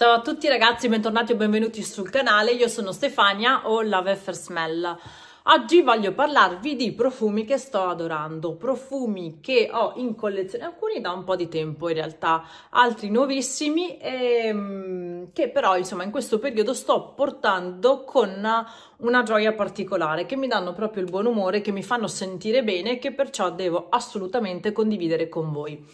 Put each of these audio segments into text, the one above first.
Ciao a tutti ragazzi, bentornati o benvenuti sul canale, io sono Stefania o Love Weffer Smell. Oggi voglio parlarvi di profumi che sto adorando, profumi che ho in collezione, alcuni da un po' di tempo in realtà, altri nuovissimi, e, ehm, che però insomma in questo periodo sto portando con una gioia particolare, che mi danno proprio il buon umore, che mi fanno sentire bene e che perciò devo assolutamente condividere con voi.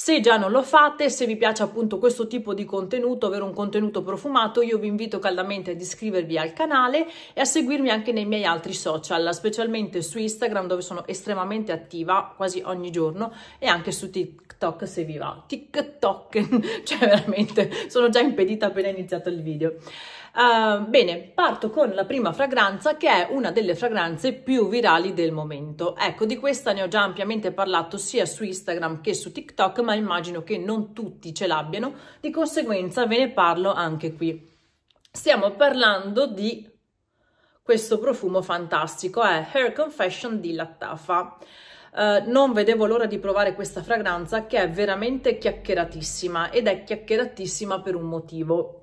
Se già non lo fate, se vi piace appunto questo tipo di contenuto, ovvero un contenuto profumato, io vi invito caldamente ad iscrivervi al canale e a seguirmi anche nei miei altri social, specialmente su Instagram dove sono estremamente attiva quasi ogni giorno e anche su TikTok se vi va. TikTok, cioè veramente sono già impedita appena iniziato il video. Uh, bene, parto con la prima fragranza che è una delle fragranze più virali del momento. Ecco, di questa ne ho già ampiamente parlato sia su Instagram che su TikTok, ma immagino che non tutti ce l'abbiano, di conseguenza ve ne parlo anche qui. Stiamo parlando di questo profumo fantastico, è Hair Confession di Lattafa. Uh, non vedevo l'ora di provare questa fragranza che è veramente chiacchieratissima ed è chiacchieratissima per un motivo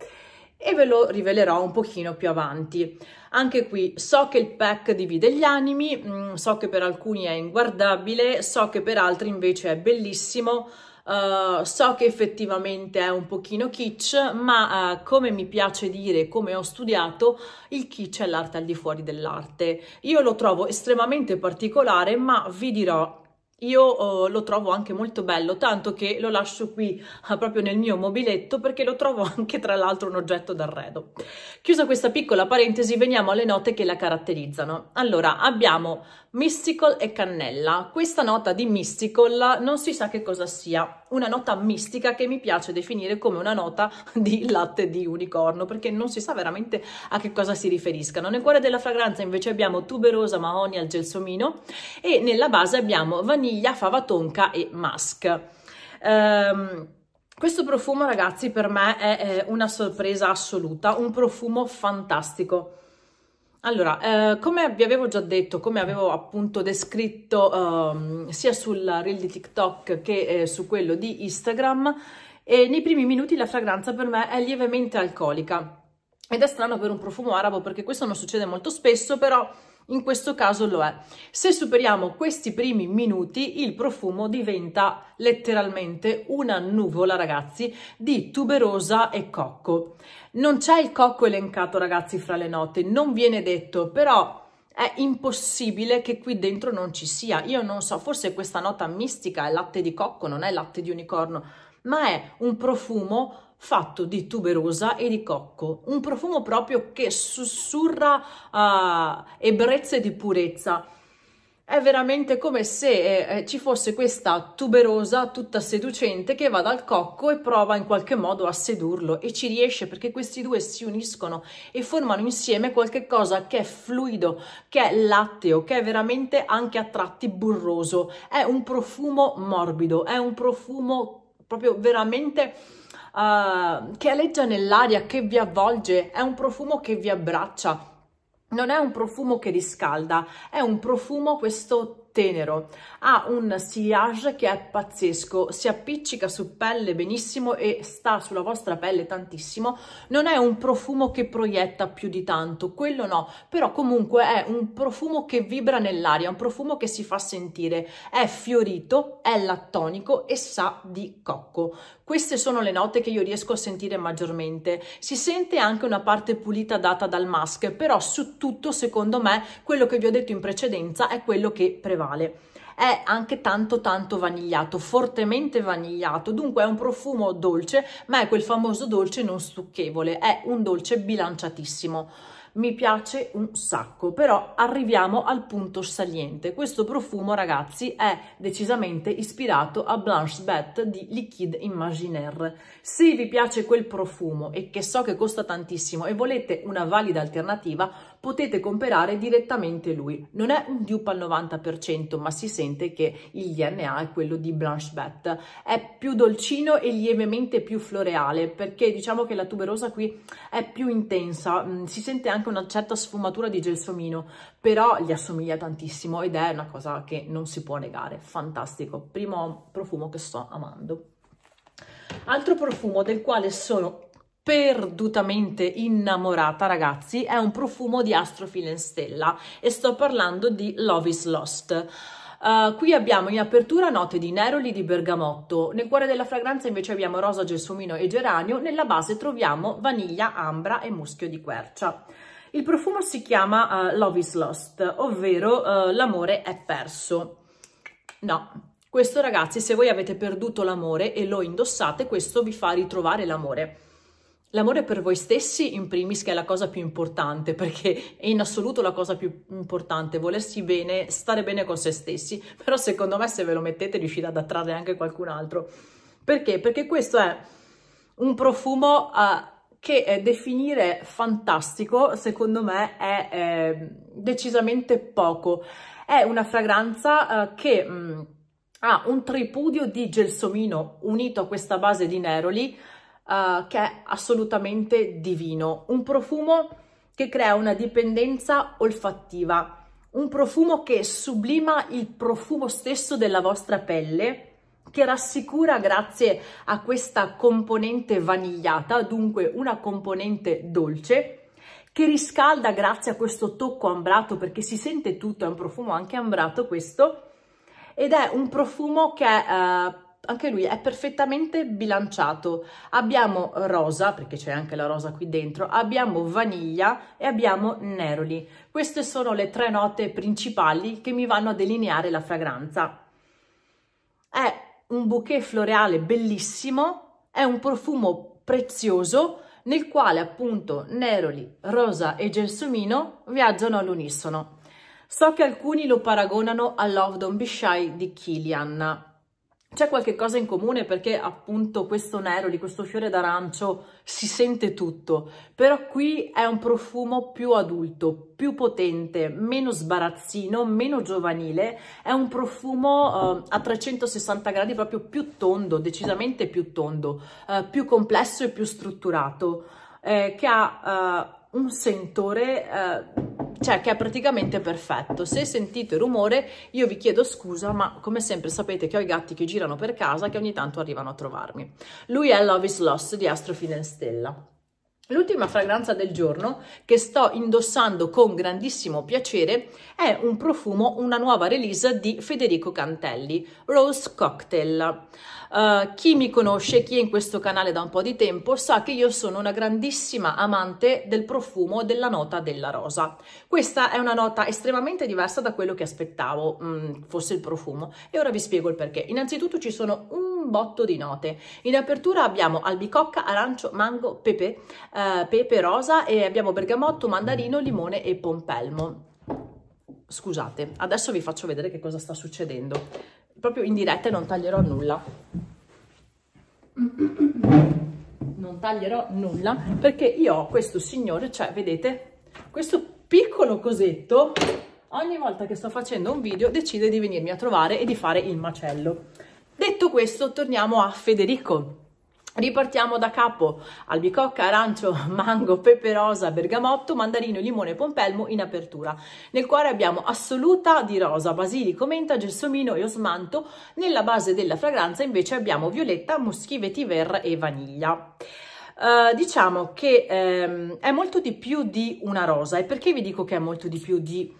e ve lo rivelerò un pochino più avanti. Anche qui so che il pack divide gli animi, mm, so che per alcuni è inguardabile, so che per altri invece è bellissimo, Uh, so che effettivamente è un pochino kitsch, ma uh, come mi piace dire, come ho studiato, il kitsch è l'arte al di fuori dell'arte. Io lo trovo estremamente particolare, ma vi dirò io eh, lo trovo anche molto bello, tanto che lo lascio qui eh, proprio nel mio mobiletto perché lo trovo anche tra l'altro un oggetto d'arredo. Chiusa questa piccola parentesi, veniamo alle note che la caratterizzano. Allora, abbiamo Mystical e Cannella. Questa nota di Mystical non si sa che cosa sia, una nota mistica che mi piace definire come una nota di latte di unicorno perché non si sa veramente a che cosa si riferiscano. Nel cuore della fragranza invece abbiamo tuberosa maoni gelsomino e nella base abbiamo vanilla vaniglia, fava tonca e musk. Um, ehm, questo profumo ragazzi per me è, è una sorpresa assoluta, un profumo fantastico. Allora, eh, come vi avevo già detto, come avevo appunto descritto eh, sia sul reel di TikTok che eh, su quello di Instagram, eh, nei primi minuti la fragranza per me è lievemente alcolica. Ed è strano per un profumo arabo perché questo non succede molto spesso, però in questo caso lo è. Se superiamo questi primi minuti, il profumo diventa letteralmente una nuvola, ragazzi, di tuberosa e cocco. Non c'è il cocco elencato, ragazzi, fra le note, non viene detto, però è impossibile che qui dentro non ci sia. Io non so, forse questa nota mistica è latte di cocco, non è latte di unicorno, ma è un profumo fatto di tuberosa e di cocco, un profumo proprio che sussurra uh, eh, ebbrezza e di purezza. È veramente come se eh, eh, ci fosse questa tuberosa tutta seducente che va dal cocco e prova in qualche modo a sedurlo e ci riesce perché questi due si uniscono e formano insieme qualcosa che è fluido, che è latteo, che è veramente anche a tratti burroso. È un profumo morbido, è un profumo proprio veramente uh, che aleggia nell'aria, che vi avvolge, è un profumo che vi abbraccia. Non è un profumo che riscalda, è un profumo questo tenero, ha un sillage che è pazzesco, si appiccica su pelle benissimo e sta sulla vostra pelle tantissimo, non è un profumo che proietta più di tanto, quello no, però comunque è un profumo che vibra nell'aria, un profumo che si fa sentire, è fiorito, è lattonico e sa di cocco. Queste sono le note che io riesco a sentire maggiormente. Si sente anche una parte pulita data dal mask, però su tutto secondo me quello che vi ho detto in precedenza è quello che prevale male. È anche tanto tanto vanigliato, fortemente vanigliato, dunque è un profumo dolce, ma è quel famoso dolce non stucchevole, è un dolce bilanciatissimo mi piace un sacco, però arriviamo al punto saliente. Questo profumo, ragazzi, è decisamente ispirato a Blanche Bette di Liquid Imaginaire. Se vi piace quel profumo e che so che costa tantissimo e volete una valida alternativa, potete comprare direttamente lui. Non è un dupe al 90%, ma si sente che il DNA è quello di Blanche Bette. È più dolcino e lievemente più floreale, perché diciamo che la tuberosa qui è più intensa, mm, si sente anche una certa sfumatura di gelsomino, però gli assomiglia tantissimo ed è una cosa che non si può negare, fantastico, primo profumo che sto amando. Altro profumo del quale sono perdutamente innamorata, ragazzi, è un profumo di Astrofil in Stella e sto parlando di Love is Lost. Uh, qui abbiamo in apertura note di neroli di bergamotto, nel cuore della fragranza invece abbiamo rosa, gelsomino e geranio, nella base troviamo vaniglia, ambra e muschio di quercia. Il profumo si chiama uh, Love is Lost, ovvero uh, l'amore è perso. No, questo ragazzi se voi avete perduto l'amore e lo indossate questo vi fa ritrovare l'amore. L'amore per voi stessi, in primis, che è la cosa più importante, perché è in assoluto la cosa più importante, volersi bene, stare bene con se stessi, però secondo me se ve lo mettete riuscite ad attrarre anche qualcun altro. Perché? Perché questo è un profumo uh, che definire fantastico, secondo me, è eh, decisamente poco. È una fragranza uh, che mh, mm, ha un tripudio di gelsomino unito a questa base di neroli, uh, che è assolutamente divino, un profumo che crea una dipendenza olfattiva, un profumo che sublima il profumo stesso della vostra pelle, che rassicura grazie a questa componente vanigliata, dunque una componente dolce, che riscalda grazie a questo tocco ambrato perché si sente tutto, è un profumo anche ambrato questo, ed è un profumo che eh, anche lui è perfettamente bilanciato. Abbiamo rosa, perché c'è anche la rosa qui dentro, abbiamo vaniglia e abbiamo neroli. Queste sono le tre note principali che mi vanno a delineare la fragranza. È un bouquet floreale bellissimo, è un profumo prezioso nel quale appunto neroli, rosa e gelsomino viaggiano all'unisono. So che alcuni lo paragonano a Love Don't Be Shy di Killian, c'è qualche cosa in comune perché appunto questo nero di questo fiore d'arancio si sente tutto, però qui è un profumo più adulto, più potente, meno sbarazzino, meno giovanile, è un profumo eh, a 360 gradi proprio più tondo, decisamente più tondo, eh, più complesso e più strutturato, eh, che ha eh, un sentore eh, cioè che è praticamente perfetto. Se sentite rumore io vi chiedo scusa, ma come sempre sapete che ho i gatti che girano per casa che ogni tanto arrivano a trovarmi. Lui è Love is Loss di Astrofine Stella. L'ultima fragranza del giorno che sto indossando con grandissimo piacere è un profumo, una nuova release di Federico Cantelli, Rose Cocktail. Uh, chi mi conosce, chi è in questo canale da un po' di tempo, sa che io sono una grandissima amante del profumo della nota della rosa. Questa è una nota estremamente diversa da quello che aspettavo mh, mm, fosse il profumo e ora vi spiego il perché. Innanzitutto ci sono un botto di note. In apertura abbiamo albicocca, arancio, mango, pepe, eh, pepe rosa e abbiamo bergamotto, mandarino, limone e pompelmo. Scusate, adesso vi faccio vedere che cosa sta succedendo. Proprio in diretta non taglierò nulla. Non taglierò nulla perché io ho questo signore, cioè vedete, questo piccolo cosetto ogni volta che sto facendo un video decide di venirmi a trovare e di fare il macello. Detto questo, torniamo a Federico. Ripartiamo da capo, albicocca, arancio, mango, pepe rosa, bergamotto, mandarino, limone pompelmo in apertura. Nel cuore abbiamo assoluta di rosa, basilico, menta, gelsomino e osmanto, nella base della fragranza invece abbiamo violetta, muschi, vetiver e vaniglia. Uh, diciamo che ehm, è molto di più di una rosa e perché vi dico che è molto di più di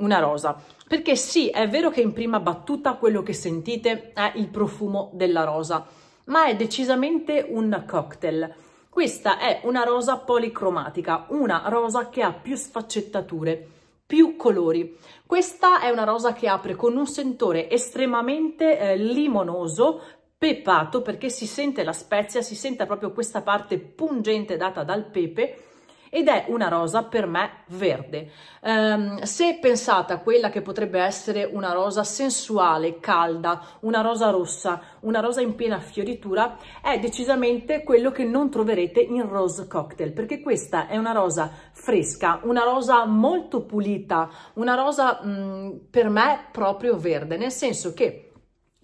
una rosa perché sì è vero che in prima battuta quello che sentite è il profumo della rosa ma è decisamente un cocktail. Questa è una rosa policromatica, una rosa che ha più sfaccettature, più colori. Questa è una rosa che apre con un sentore estremamente eh, limonoso, pepato, perché si sente la spezia, si sente proprio questa parte pungente data dal pepe, ed è una rosa per me verde. Um, se pensate a quella che potrebbe essere una rosa sensuale, calda, una rosa rossa, una rosa in piena fioritura, è decisamente quello che non troverete in Rose Cocktail, perché questa è una rosa fresca, una rosa molto pulita, una rosa mh, mm, per me proprio verde, nel senso che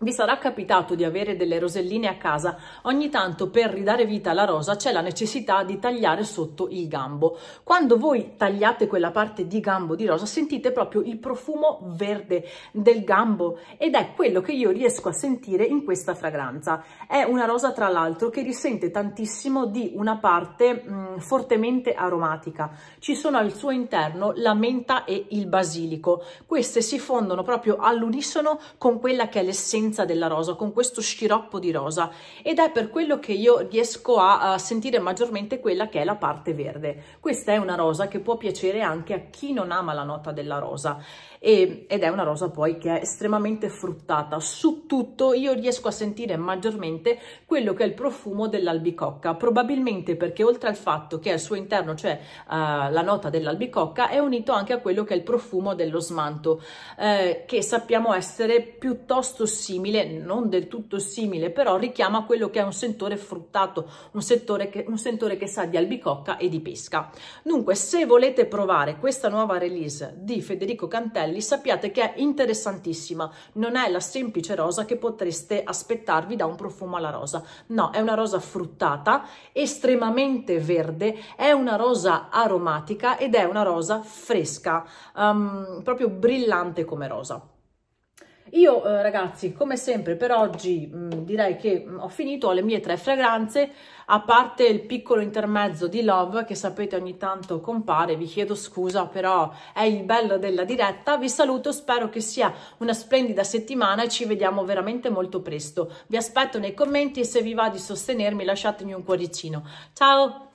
vi sarà capitato di avere delle roselline a casa, ogni tanto per ridare vita alla rosa c'è la necessità di tagliare sotto il gambo. Quando voi tagliate quella parte di gambo di rosa sentite proprio il profumo verde del gambo ed è quello che io riesco a sentire in questa fragranza. È una rosa tra l'altro che risente tantissimo di una parte mh, mm, fortemente aromatica. Ci sono al suo interno la menta e il basilico. Queste si fondono proprio all'unisono con quella che è l'essenza l'essenza della rosa, con questo sciroppo di rosa ed è per quello che io riesco a, a sentire maggiormente quella che è la parte verde. Questa è una rosa che può piacere anche a chi non ama la nota della rosa e, ed è una rosa poi che è estremamente fruttata. Su tutto io riesco a sentire maggiormente quello che è il profumo dell'albicocca, probabilmente perché oltre al fatto che al suo interno c'è uh, la nota dell'albicocca è unito anche a quello che è il profumo dello smanto, eh, che sappiamo essere piuttosto simile, non del tutto simile, però richiama quello che è un sentore fruttato, un, settore che, un sentore che sa di albicocca e di pesca. Dunque, se volete provare questa nuova release di Federico Cantelli, pennelli sappiate che è interessantissima, non è la semplice rosa che potreste aspettarvi da un profumo alla rosa, no, è una rosa fruttata, estremamente verde, è una rosa aromatica ed è una rosa fresca, um, proprio brillante come rosa. Io eh, ragazzi, come sempre per oggi mh, mm, direi che mh, mm, ho finito, le mie tre fragranze, a parte il piccolo intermezzo di Love che sapete ogni tanto compare, vi chiedo scusa però è il bello della diretta, vi saluto, spero che sia una splendida settimana e ci vediamo veramente molto presto. Vi aspetto nei commenti e se vi va di sostenermi lasciatemi un cuoricino. Ciao!